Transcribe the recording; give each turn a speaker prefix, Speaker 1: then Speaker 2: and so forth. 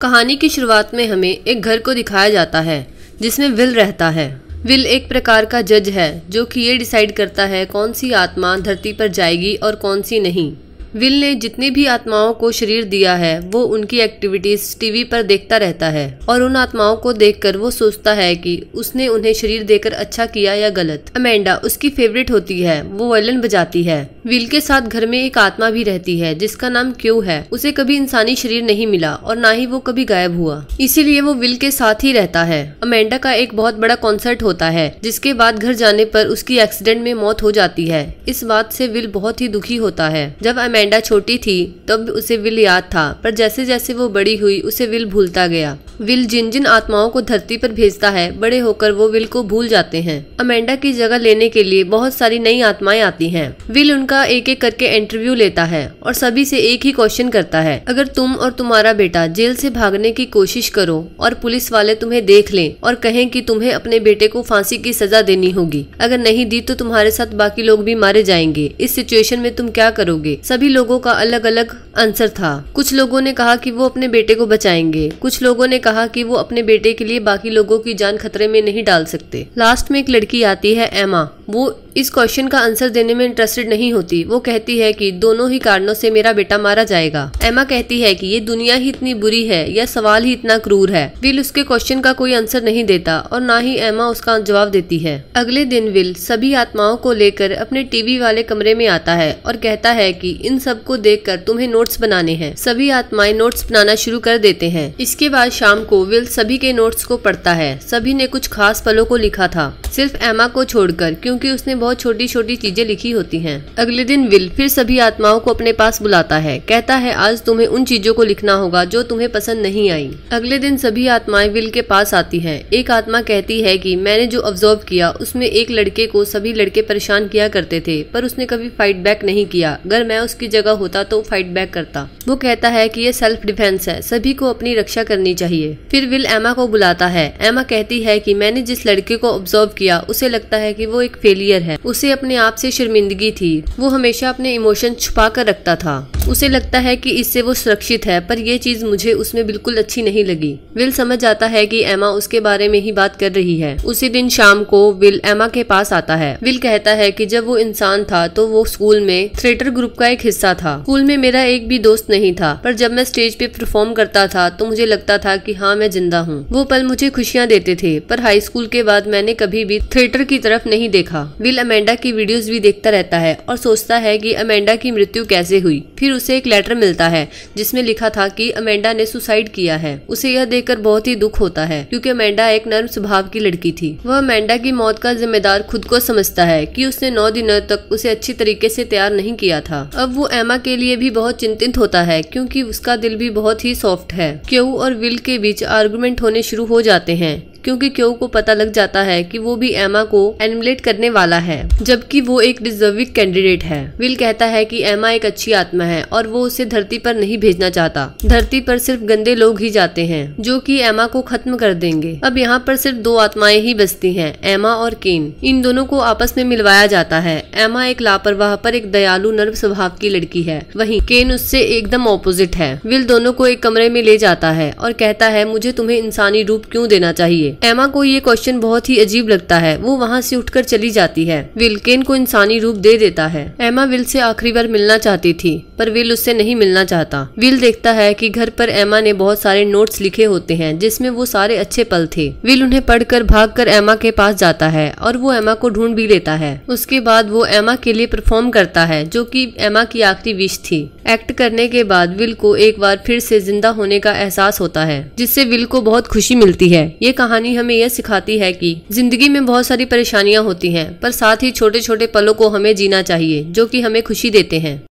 Speaker 1: कहानी की शुरुआत में हमें एक घर को दिखाया जाता है जिसमें विल रहता है विल एक प्रकार का जज है जो कि ये डिसाइड करता है कौन सी आत्मा धरती पर जाएगी और कौन सी नहीं विल ने जितनी भी आत्माओं को शरीर दिया है वो उनकी एक्टिविटीज टीवी पर देखता रहता है और उन आत्माओं को देखकर वो सोचता है कि उसने उन्हें शरीर देकर अच्छा किया या गलत अमेंडा उसकी फेवरेट होती है वो वायलिन बजाती है विल के साथ घर में एक आत्मा भी रहती है जिसका नाम क्यू है उसे कभी इंसानी शरीर नहीं मिला और ना ही वो कभी गायब हुआ इसीलिए वो विल के साथ ही रहता है अमेंडा का एक बहुत बड़ा कॉन्सर्ट होता है जिसके बाद घर जाने पर उसकी एक्सीडेंट में मौत हो जाती है इस बात से विल बहुत ही दुखी होता है जब अमेंडा अमेंडा छोटी थी तब उसे विल याद था पर जैसे जैसे वो बड़ी हुई उसे विल भूलता गया विल जिन जिन आत्माओं को धरती पर भेजता है बड़े होकर वो विल को भूल जाते हैं अमेंडा की जगह लेने के लिए बहुत सारी नई आत्माएं आती हैं। विल उनका एक एक करके इंटरव्यू लेता है और सभी से एक ही क्वेश्चन करता है अगर तुम और तुम्हारा बेटा जेल से भागने की कोशिश करो और पुलिस वाले तुम्हें देख लें और कहें कि तुम्हें अपने बेटे को फांसी की सजा देनी होगी अगर नहीं दी तो तुम्हारे साथ बाकी लोग भी मारे जाएंगे इस सिचुएशन में तुम क्या करोगे सभी सभी लोगों का अलग अलग आंसर था कुछ लोगों ने कहा कि वो अपने बेटे को बचाएंगे कुछ लोगों ने कहा कि वो अपने बेटे के लिए बाकी लोगों की जान खतरे में नहीं डाल सकते लास्ट में एक लड़की आती है एमा वो इस क्वेश्चन का आंसर देने में इंटरेस्टेड नहीं होती वो कहती है कि दोनों ही कारणों से मेरा बेटा मारा जाएगा एमा कहती है कि ये दुनिया ही इतनी बुरी है या सवाल ही इतना क्रूर है विल उसके क्वेश्चन का कोई आंसर नहीं देता और ना ही एमा उसका जवाब देती है अगले दिन विल सभी आत्माओं को लेकर अपने टीवी वाले कमरे में आता है और कहता है की इन सब को देखकर तुम्हें नोट्स बनाने हैं सभी आत्माएं नोट्स बनाना शुरू कर देते हैं इसके बाद शाम को विल सभी के नोट्स को पढ़ता है सभी ने कुछ खास पलों को लिखा था सिर्फ एमा को छोड़कर क्योंकि उसने बहुत बहुत छोटी छोटी चीजें लिखी होती हैं अगले दिन विल फिर सभी आत्माओं को अपने पास बुलाता है कहता है आज तुम्हें उन चीजों को लिखना होगा जो तुम्हें पसंद नहीं आई अगले दिन सभी आत्माएं विल के पास आती हैं एक आत्मा कहती है कि मैंने जो ऑब्जर्व किया उसमें एक लड़के को सभी लड़के परेशान किया करते थे पर उसने कभी फाइट बैक नहीं किया अगर मैं उसकी जगह होता तो फाइट बैक करता वो कहता है की ये सेल्फ डिफेंस है सभी को अपनी रक्षा करनी चाहिए फिर विल एमा को बुलाता है एमा कहती है कि मैंने जिस लड़के को ऑब्जर्व किया उसे लगता है कि वो एक फेलियर है है उसे अपने आप से शर्मिंदगी थी वो हमेशा अपने इमोशन छुपा कर रखता था उसे लगता है कि इससे वो सुरक्षित है पर यह चीज मुझे उसमें बिल्कुल अच्छी नहीं लगी विल समझ जाता है कि एमा उसके बारे में ही बात कर रही है उसी दिन शाम को विल एमा के पास आता है विल कहता है कि जब वो इंसान था तो वो स्कूल में थिएटर ग्रुप का एक हिस्सा था स्कूल में मेरा एक भी दोस्त नहीं था पर जब मैं स्टेज पे परफॉर्म करता था तो मुझे लगता था की हाँ मैं जिंदा हूँ वो पल मुझे खुशियाँ देते थे पर हाई स्कूल के बाद मैंने कभी भी थिएटर की तरफ नहीं देखा विल अमेंडा की वीडियोस भी देखता रहता है और सोचता है कि अमेंडा की मृत्यु कैसे हुई फिर उसे एक लेटर मिलता है जिसमें लिखा था कि अमेंडा ने सुसाइड किया है उसे यह देखकर बहुत ही दुख होता है क्योंकि अमेंडा एक नर्म स्वभाव की लड़की थी वह अमेंडा की मौत का जिम्मेदार खुद को समझता है की उसने नौ दिनों तक उसे अच्छी तरीके ऐसी तैयार नहीं किया था अब वो एमा के लिए भी बहुत चिंतित होता है क्यूँकी उसका दिल भी बहुत ही सॉफ्ट है क्यू और विल के बीच आर्गूमेंट होने शुरू हो जाते हैं क्योंकि क्यों को पता लग जाता है कि वो भी एमा को एनिमुलेट करने वाला है जबकि वो एक डिजर्विंग कैंडिडेट है विल कहता है कि एमा एक अच्छी आत्मा है और वो उसे धरती पर नहीं भेजना चाहता धरती पर सिर्फ गंदे लोग ही जाते हैं जो कि एमा को खत्म कर देंगे अब यहाँ पर सिर्फ दो आत्माएं ही बसती हैं एमा और केन इन दोनों को आपस में मिलवाया जाता है एमा एक लापरवाह पर एक दयालु नर्व स्वभाव की लड़की है वही केन उससे एकदम ऑपोजिट है विल दोनों को एक कमरे में ले जाता है और कहता है मुझे तुम्हें इंसानी रूप क्यों देना चाहिए एमा को ये क्वेश्चन बहुत ही अजीब लगता है वो वहाँ से उठकर चली जाती है विल केन को इंसानी रूप दे देता है एमा विल से आखिरी बार मिलना चाहती थी पर विल उससे नहीं मिलना चाहता विल देखता है कि घर पर एमा ने बहुत सारे नोट्स लिखे होते हैं जिसमें वो सारे अच्छे पल थे विल उन्हें पढ़कर भागकर एमा के पास जाता है और वो एमा को ढूंढ भी लेता है उसके बाद वो एमा के लिए परफॉर्म करता है जो कि एमा की आखिरी विश थी एक्ट करने के बाद विल को एक बार फिर से जिंदा होने का एहसास होता है जिससे विल को बहुत खुशी मिलती है ये कहानी कहानी हमें यह सिखाती है कि जिंदगी में बहुत सारी परेशानियां होती हैं पर साथ ही छोटे छोटे पलों को हमें जीना चाहिए जो कि हमें खुशी देते हैं